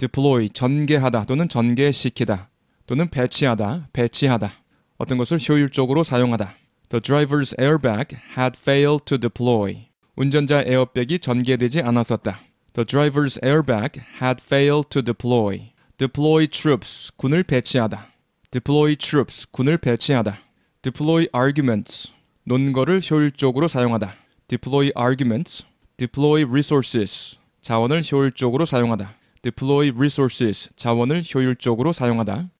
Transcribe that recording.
deploy 전개하다 또는 전개시키다 또는 배치하다, 배치하다 어떤 것을 효율적으로 사용하다. The driver's airbag had failed to deploy. 운전자 에어백이 전개되지 않았었다. The driver's airbag had failed to deploy. deploy troops 군을 배치하다. deploy troops 군을 배치하다. deploy arguments 논거를 효율적으로 사용하다. deploy arguments deploy resources 자원을 효율적으로 사용하다. deploy resources 자원을 효율적으로 사용하다